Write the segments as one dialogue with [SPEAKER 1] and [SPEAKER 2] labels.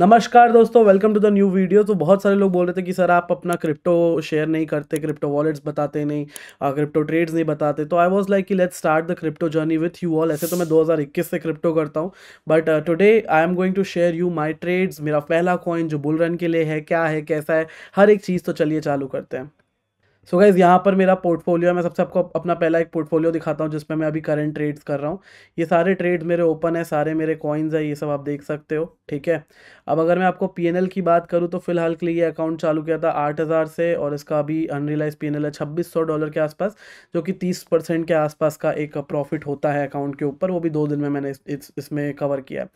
[SPEAKER 1] नमस्कार दोस्तों welcome to the new video तो बहुत सारे लोग बोल रहे थे कि सर आप अपना क्रिप्टो शेयर नहीं करते क्रिप्टो वॉलेट्स बताते नहीं क्रिप्टो ट्रेड्स नहीं बताते तो आई वाज लाइक कि let's start the crypto journey with you all ऐसे तो मैं 2021 से क्रिप्टो करता हूँ but today I am going to share you my trades मेरा पहला कॉइन जो बुल रन के लिए है क्या है कैसा है हर एक चीज़ तो चलिए चालू करते हैं सो गाइज यहाँ पर मेरा पोर्टफोलियो है मैं सबसे आपको अपना पहला एक पोर्टफोलियो दिखाता हूँ जिसमें मैं अभी करंट ट्रेड्स कर रहा हूँ ये सारे ट्रेड्स मेरे ओपन है सारे मेरे कॉइन्स है ये सब आप देख सकते हो ठीक है अब अगर मैं आपको पी की बात करूँ तो फिलहाल के लिए ये अकाउंट चालू किया था आठ हज़ार से और इसका अभी अनरियलाइज पी है छब्बीस सौ डॉलर के आसपास जो कि तीस परसेंट के आसपास का एक प्रॉफिट होता है अकाउंट के ऊपर वो भी दो दिन में मैंने इसमें इस, इस कवर किया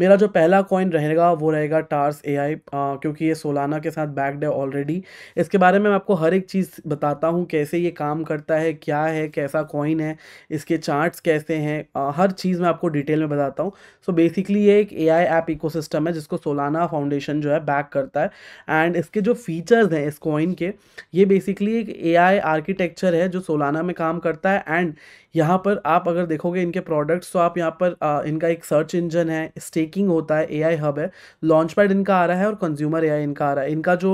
[SPEAKER 1] मेरा जो पहला कॉइन रहेगा वो रहेगा टार्स ए क्योंकि ये सोलाना के साथ बैक्ड है ऑलरेडी इसके बारे में मैं आपको हर एक चीज़ बताता हूँ कैसे ये काम करता है क्या है कैसा कॉइन है इसके चार्ट्स कैसे हैं हर चीज़ मैं आपको डिटेल में बताता हूँ सो बेसिकली ये एक ए आई ऐप इकोसिस्टम है जिसको सोलाना फाउंडेशन जो है बैक करता है एंड इसके जो फीचर्स हैं इस कॉइन के ये बेसिकली एक ए आई आर्किटेक्चर है जो सोलाना में काम करता है एंड यहाँ पर आप अगर देखोगे इनके प्रोडक्ट्स तो आप यहाँ पर आ, इनका एक सर्च इंजन है स्टेकिंग होता है एआई हब है लॉन्च पैड इनका आ रहा है और कंज्यूमर एआई इनका आ रहा है इनका जो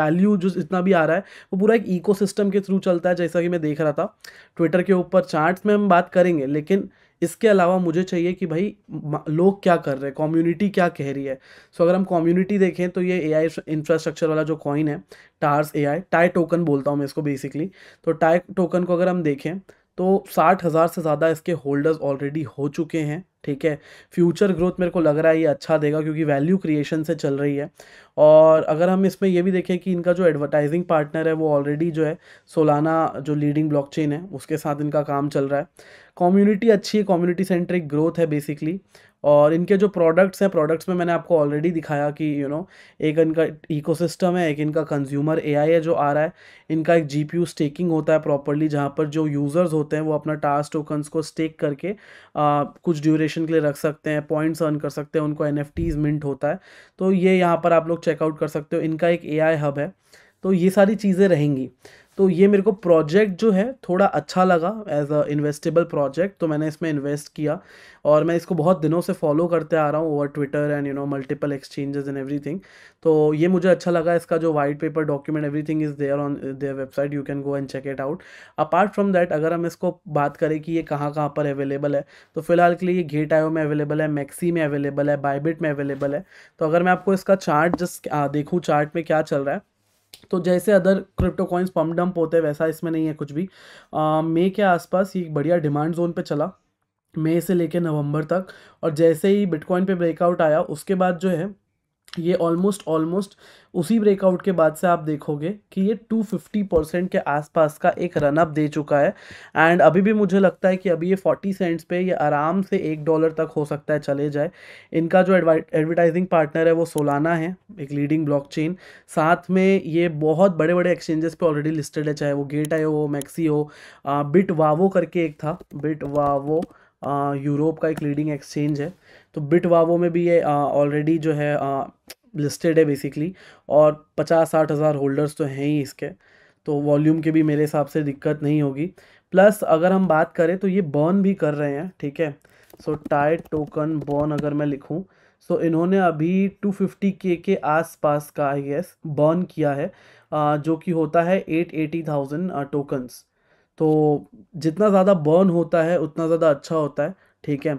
[SPEAKER 1] वैल्यू जो इतना भी आ रहा है वो पूरा एक इको के थ्रू चलता है जैसा कि मैं देख रहा था ट्विटर के ऊपर चार्ट्स में हम बात करेंगे लेकिन इसके अलावा मुझे चाहिए कि भाई लोग क्या कर रहे हैं कम्युनिटी क्या कह रही है सो so, अगर हम कम्युनिटी देखें तो ये ए आई इंफ्रास्ट्रक्चर वाला जो कॉइन है टार्स ए आई टाई टोकन बोलता हूँ मैं इसको बेसिकली तो टाई टोकन को अगर हम देखें तो साठ हज़ार से ज़्यादा इसके होल्डर्स ऑलरेडी हो चुके हैं ठीक है फ्यूचर ग्रोथ मेरे को लग रहा है ये अच्छा देगा क्योंकि वैल्यू क्रिएशन से चल रही है और अगर हम इसमें ये भी देखें कि इनका जो एडवर्टाइजिंग पार्टनर है वो ऑलरेडी जो है सोलाना जो लीडिंग ब्लॉकचेन है उसके साथ इनका काम चल रहा है कम्युनिटी अच्छी है कम्युनिटी सेंट्रिक ग्रोथ है बेसिकली और इनके जो प्रोडक्ट्स हैं प्रोडक्ट्स में मैंने आपको ऑलरेडी दिखाया कि यू you नो know, एक इनका इकोसिस्टम है एक इनका कंज्यूमर एआई है जो आ रहा है इनका एक जीपीयू स्टेकिंग होता है प्रॉपरली जहाँ पर जो यूज़र्स होते हैं वो अपना टास्क टोकन्स को स्टेक करके आ, कुछ ड्यूरेशन के लिए रख सकते हैं पॉइंट्स अर्न कर सकते हैं उनको एन मिंट होता है तो ये यहाँ पर आप लोग चेकआउट कर सकते हो इनका एक ए हब है तो ये सारी चीज़ें रहेंगी तो ये मेरे को प्रोजेक्ट जो है थोड़ा अच्छा लगा एज अ इन्वेस्टेबल प्रोजेक्ट तो मैंने इसमें इन्वेस्ट किया और मैं इसको बहुत दिनों से फॉलो करते आ रहा हूँ over Twitter and you know multiple exchanges and everything तो ये मुझे अच्छा लगा इसका जो white paper document everything is there on their website you can go and check it out apart from that अगर हम इसको बात करें कि ये कहाँ कहाँ पर अवेलेबल है तो फिलहाल के लिए ये गेट आयो में अवेलेबल है मैक्सी में अवेलेबल है बाइबिट में अवेलेबल है तो अगर मैं आपको इसका चार्ट जस्ट देखूँ चार्ट में क्या चल रहा है तो जैसे other crypto coins pump dump होते हैं वैसा इसमें नहीं है कुछ भी मई के आसपास ये बढ़िया डिमांड जोन पे चला मई से लेके नवंबर तक और जैसे ही बिटकॉइन पे ब्रेकआउट आया उसके बाद जो है ये ऑलमोस्ट ऑलमोस्ट उसी ब्रेकआउट के बाद से आप देखोगे कि ये 250 परसेंट के आसपास का एक रनअप दे चुका है एंड अभी भी मुझे लगता है कि अभी ये 40 सेंट्स पे ये आराम से एक डॉलर तक हो सकता है चले जाए इनका जो एडवर्टाइजिंग पार्टनर है वो सोलाना है एक लीडिंग ब्लॉकचेन साथ में ये बहुत बड़े बड़े एक्सचेंजेस पर ऑलरेडी लिस्टेड है चाहे वो गेट आयो हो मैक्सी हो बिट वावो करके एक था बिट वावो यूरोप का एक लीडिंग एक्सचेंज है तो बिट वावो में भी ये ऑलरेडी जो है लिस्टेड है बेसिकली और पचास साठ हज़ार होल्डर्स तो हैं ही इसके तो वॉल्यूम के भी मेरे हिसाब से दिक्कत नहीं होगी प्लस अगर हम बात करें तो ये बर्न भी कर रहे हैं ठीक है सो टाइट टोकन बर्न अगर मैं लिखूँ सो so, इन्होंने अभी टू फिफ्टी के के आस पास का आई गेस बर्न किया है जो कि होता है एट एटी थाउजेंड टोकन्स तो जितना ज़्यादा बर्न होता है उतना ज़्यादा अच्छा होता है ठीक है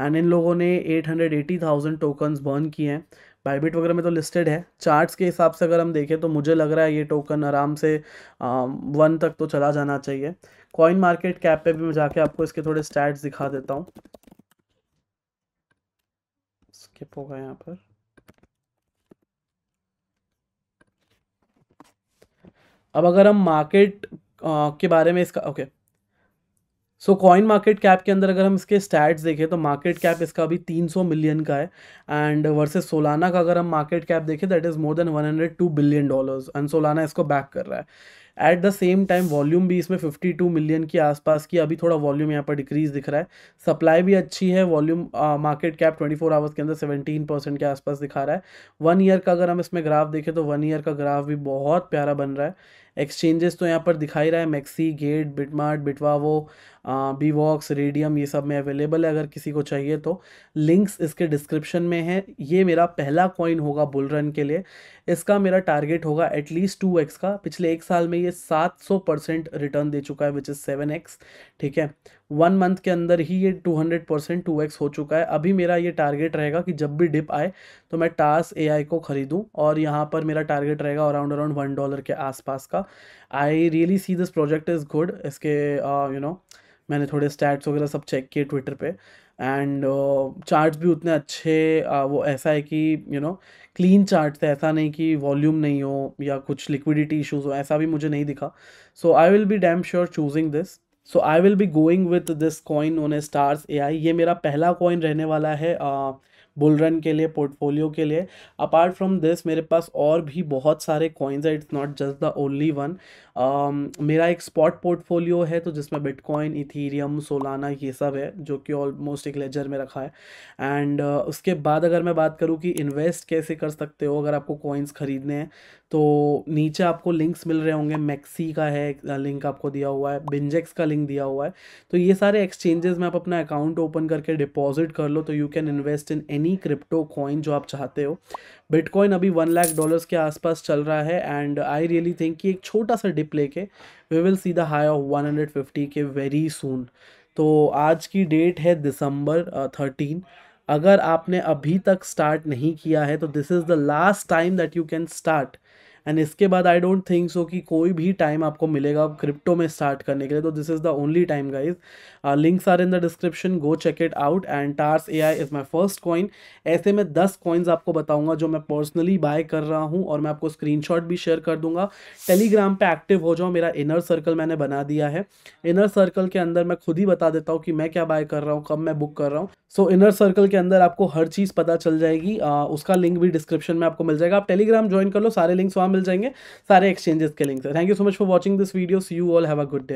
[SPEAKER 1] एंड इन लोगों ने eight hundred eighty thousand tokens burn किए हैं बाइबिट वगैरह में तो लिस्टेड है चार्ट्स के हिसाब से अगर हम देखें तो मुझे लग रहा है ये टोकन आराम से वन तक तो चला जाना चाहिए कॉइन मार्केट कैप पे भी मैं जाके आपको इसके थोड़े स्टैट्स दिखा देता हूँ स्किप गया यहाँ पर अब अगर हम मार्केट के बारे में इसका okay okay. So coin market cap के अंदर अगर हम इसके स्टैट्स देखें तो मार्केट कैप इसका अभी 300 मिलियन का है एंड वर्सेस सोलाना का अगर हम मार्केट कैप देखें that is more than 102 billion dollars and Solana इसको बैक कर रहा है at the same time volume भी इसमें 52 मिलियन के आसपास की अभी थोड़ा वॉल्यूम यहाँ पर डिक्रीज दिख रहा है सप्लाई भी अच्छी है volume market cap 24 four hours के अंदर 17 परसेंट के आसपास दिखा रहा है वन ईयर का अगर हम इसमें ग्राफ देखें तो वन ईयर का ग्राफ भी बहुत प्यारा बन रहा है एक्सचेंजेस तो यहाँ पर दिखाई रहा है MEXC Gate BitMart Bitvavo BVOX Raydium ये सब में अवेलेबल है अगर किसी को चाहिए तो लिंक्स इसके डिस्क्रिप्शन में है ये मेरा पहला कॉइन होगा बुल रन के लिए इसका मेरा टारगेट होगा एटलीस्ट टू एक्स का पिछले एक साल में ये 700 परसेंट रिटर्न दे चुका है विच इज़ सेवन एक्स ठीक है वन मंथ के अंदर ही ये 200 परसेंट टू एक्स हो चुका है अभी मेरा ये टारगेट रहेगा कि जब भी डिप आए तो मैं टास ए को ख़रीदूँ और यहाँ पर मेरा टारगेट रहेगा अराउंड अराउंड वन डॉलर के आसपास का I really see this project is good इसके you uh, know you know, मैंने थोड़े स्टैट्स वगैरह सब चेक किए ट्विटर पे एंड चार्ट्स भी उतने अच्छे वो ऐसा है कि यू नो क्लीन चार्ट्स है ऐसा नहीं कि वॉल्यूम नहीं हो या कुछ लिक्विडिटी इशूज़ हो ऐसा भी मुझे नहीं दिखा so I will be damn sure choosing this so I will be going with this coin on uh Tars AI ये मेरा पहला कॉइन रहने वाला है uh, बुल रन के लिए पोर्टफोलियो के लिए अपार्ट फ्रॉम दिस मेरे पास और भी बहुत सारे कॉइन्स है it's not just the only one मेरा एक स्पॉट पोर्टफोलियो है तो जिसमें बिटकॉइन इथीरियम सोलाना ये सब है जो कि ऑलमोस्ट एक लेजर में रखा है एंड uh, उसके बाद अगर मैं बात करूँ कि इन्वेस्ट कैसे कर सकते हो अगर आपको कॉइन्स ख़रीदने हैं तो नीचे आपको लिंक्स मिल रहे होंगे मैक्सी का है लिंक आपको दिया हुआ है बिंजेक्स का लिंक दिया हुआ है तो ये सारे एक्सचेंजेस में आप अपना अकाउंट ओपन करके डिपॉजिट कर लो तो you can invest in any any crypto coin जो आप चाहते हो बिटकॉइन अभी वन लाख डॉलर्स के आसपास चल रहा है एंड आई रियली थिंक कि एक छोटा सा डिप लेके we will see the high of one hundred fifty के वेरी सून तो आज की डेट है दिसंबर थर्टीन uh, अगर आपने अभी तक स्टार्ट नहीं किया है तो this is the last time that you can start and इसके बाद आई डोंट थिंक सो कि कोई भी टाइम आपको मिलेगा क्रिप्टो में स्टार्ट करने के लिए तो this is the only time guys links are in the description go check it out and Tars AI is my first coin ऐसे में दस कॉइन्स आपको बताऊंगा जो मैं पर्सनली बाय कर रहा हूँ और मैं आपको शॉट भी शेयर कर दूंगा टेलीग्राम पर एक्टिव हो जाओ मेरा इनर सर्कल मैंने बना दिया है इनर सर्कल के अंदर मैं खुद ही बता देता हूँ कि मैं क्या बाय कर रहा हूँ कब मैं बुक कर रहा हूँ सो इनर सर्कल के अंदर आपको हर चीज़ पता चल जाएगी आ, uh, उसका लिंक भी डिस्क्रिप्शन में आपको मिल जाएगा आप टेलीग्राम ज्वाइन कर लो सारे लिंक्स वहाँ मिल जाएंगे सारे एक्सचेंजेस के link thank you so much for watching this video you all have a good day